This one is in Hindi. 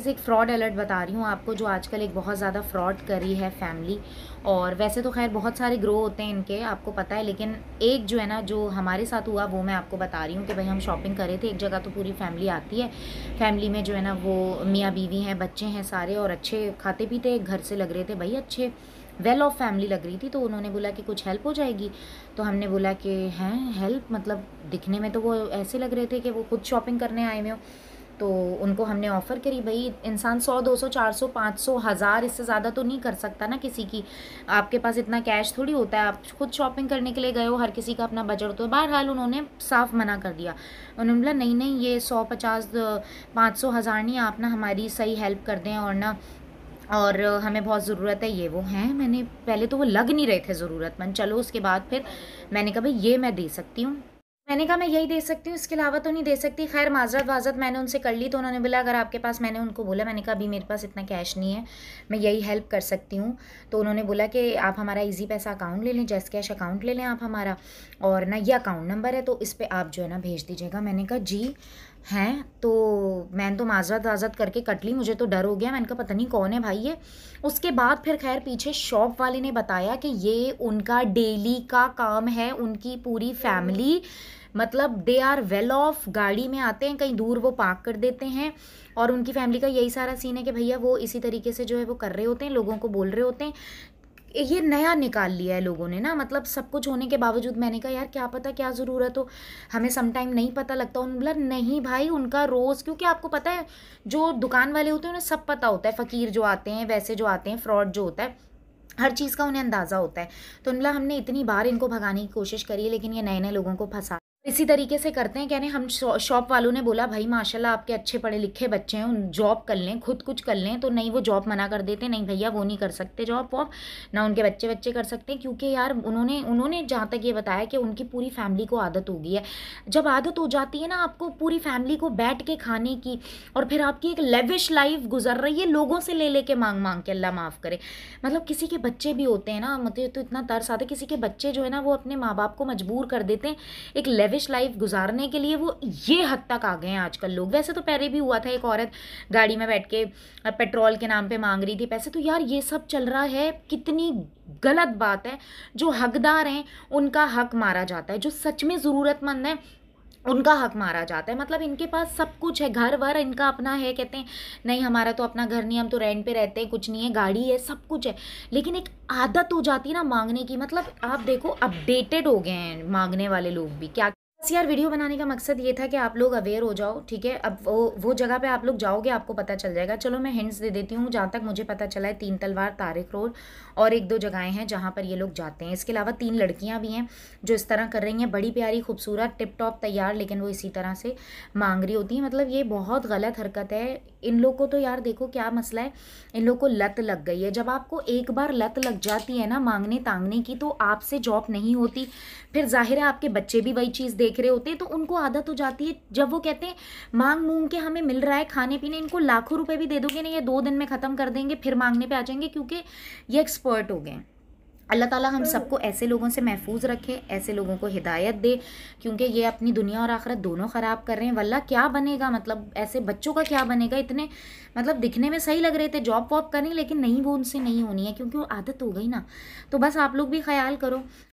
इस एक फ़्रॉड अलर्ट बता रही हूँ आपको जो आजकल एक बहुत ज़्यादा फ्रॉड करी है फैमिली और वैसे तो खैर बहुत सारे ग्रो होते हैं इनके आपको पता है लेकिन एक जो है ना जो हमारे साथ हुआ वो मैं आपको बता रही हूँ कि भाई हम शॉपिंग करे थे एक जगह तो पूरी फैमिली आती है फैमिली में जो है ना वो मियाँ बीवी हैं बच्चे हैं सारे और अच्छे खाते पीते घर से लग रहे थे भाई अच्छे वेल ऑफ फैमिली लग रही थी तो उन्होंने बोला कि कुछ हेल्प हो जाएगी तो हमने बोला कि हैं हेल्प मतलब दिखने में तो वो ऐसे लग रहे थे कि वो खुद शॉपिंग करने आए हुए हो तो उनको हमने ऑफ़र करी भाई इंसान सौ दो सौ चार सौ पाँच सौ हज़ार इससे ज़्यादा तो नहीं कर सकता ना किसी की आपके पास इतना कैश थोड़ी होता है आप खुद शॉपिंग करने के लिए गए हो हर किसी का अपना बजट होता है बहरहाल उन्होंने साफ मना कर दिया उन्होंने बोला नहीं नहीं ये सौ पचास पाँच सौ हज़ार नहीं आप ना हमारी सही हेल्प कर दें और ना और हमें बहुत ज़रूरत है ये वो हैं मैंने पहले तो वो लग नहीं रहे थे ज़रूरतमंद चलो उसके बाद फिर मैंने कहा भाई ये मैं दे सकती हूँ मैंने कहा मैं यही दे सकती हूँ इसके अलावा तो नहीं दे सकती खैर माजरत वाजरत मैंने उनसे कर ली तो उन्होंने बोला अगर आपके पास मैंने उनको बोला मैंने कहा अभी मेरे पास इतना कैश नहीं है मैं यही हेल्प कर सकती हूँ तो उन्होंने बोला कि आप हमारा इजी पैसा अकाउंट ले लें जैस कैश अकाउंट ले लें आप हमारा और ना ये अकाउंट नंबर है तो इस पर आप जो है ना भेज दीजिएगा मैंने कहा जी हैं तो मैंने तो माजरत वाजत करके कट ली मुझे तो डर हो गया मैंने कहा पता नहीं कौन है भाई ये उसके बाद फिर खैर पीछे शॉप वाले ने बताया कि ये उनका डेली का काम है उनकी पूरी फैमिली मतलब दे आर वेल ऑफ गाड़ी में आते हैं कहीं दूर वो पार्क कर देते हैं और उनकी फैमिली का यही सारा सीन है कि भैया वो इसी तरीके से जो है वो कर रहे होते हैं लोगों को बोल रहे होते हैं ये नया निकाल लिया है लोगों ने ना मतलब सब कुछ होने के बावजूद मैंने कहा यार क्या पता क्या ज़रूरत हो हमें समटाइम नहीं पता लगता उन्होंने बोला नहीं भाई उनका रोज़ क्योंकि आपको पता है जो दुकान वाले होते हैं उन्हें सब पता होता है फ़कीर जो आते हैं वैसे जो आते हैं फ्रॉड जो होता है हर चीज़ का उन्हें अंदाज़ा होता है तो बोला हमने इतनी बार इनको भगाने की कोशिश करी लेकिन ये नए नए लोगों को फंसा इसी तरीके से करते हैं कहने हम शॉप वालों ने बोला भाई माशाल्लाह आपके अच्छे पढ़े लिखे बच्चे हैं उन जॉब कर लें खुद कुछ कर लें तो नहीं वो जॉब मना कर देते नहीं भैया वो नहीं कर सकते जॉब वॉब ना उनके बच्चे बच्चे कर सकते हैं क्योंकि यार उन्होंने उन्होंने जहाँ तक ये बताया कि उनकी पूरी फैमिली को आदत हो गई है जब आदत हो जाती है ना आपको पूरी फैमिली को बैठ के खाने की और फिर आपकी एक लेविश लाइफ गुजर रही है लोगों से ले लेके मांग मांग के अल्लाह माफ़ करे मतलब किसी के बच्चे भी होते हैं ना मतलब तो इतना तरस आता है किसी के बच्चे जो है ना वो अपने माँ बाप को मजबूर कर देते हैं एक लेविश लेविश लाइफ गुजारने के लिए वो ये हद तक आ गए हैं आजकल लोग वैसे तो पहले भी हुआ था एक औरत गाड़ी में बैठ के पेट्रोल के नाम पे मांग रही थी पैसे तो यार ये सब चल रहा है कितनी गलत बात है जो हकदार हैं उनका हक मारा जाता है जो सच में ज़रूरतमंद है उनका हक मारा जाता है मतलब इनके पास सब कुछ है घर वर इनका अपना है कहते हैं नहीं हमारा तो अपना घर नहीं हम तो रेंट पे रहते हैं कुछ नहीं है गाड़ी है सब कुछ है लेकिन एक आदत हो जाती है ना मांगने की मतलब आप देखो अपडेटेड हो गए हैं मांगने वाले लोग भी क्या बस यार वीडियो बनाने का मकसद ये था कि आप लोग अवेयर हो जाओ ठीक है अब वो वो जगह पे आप लोग जाओगे आपको पता चल जाएगा चलो मैं हिंट्स दे देती हूँ जहाँ तक मुझे पता चला है तीन तलवार तारिक रोड और एक दो जगहें हैं जहाँ पर ये लोग जाते हैं इसके अलावा तीन लड़कियाँ भी हैं जो इस तरह कर रही हैं बड़ी प्यारी खूबसूरत टिप टॉप तैयार लेकिन वो इसी तरह से मांग रही होती हैं मतलब ये बहुत गलत हरकत है इन लोग को तो यार देखो क्या मसला है इन लोग को लत लग गई है जब आपको एक बार लत लग जाती है ना मांगने तांगने की तो आपसे जॉब नहीं होती फिर जाहिर है आपके बच्चे भी वही चीज़ देख रहे होते हैं तो उनको आदत हो जाती है जब वो कहते हैं मांग मूंग के हमें मिल रहा है खाने पीने इनको लाखों रुपए भी दे दोगे ना ये दो दिन में ख़त्म कर देंगे फिर मांगने पर आ जाएंगे क्योंकि ये एक्सपर्ट हो गए अल्लाह ताला हम हम्म। सबको ऐसे लोगों से महफूज रखे ऐसे लोगों को हिदायत दे क्योंकि ये अपनी दुनिया और आखरत दोनों ख़राब कर रहे हैं वल्ला क्या बनेगा मतलब ऐसे बच्चों का क्या बनेगा इतने मतलब दिखने में सही लग रहे थे जॉब वॉब करें लेकिन नहीं वो उनसे नहीं होनी है क्योंकि वो आदत हो गई ना तो बस आप लोग भी ख्याल करो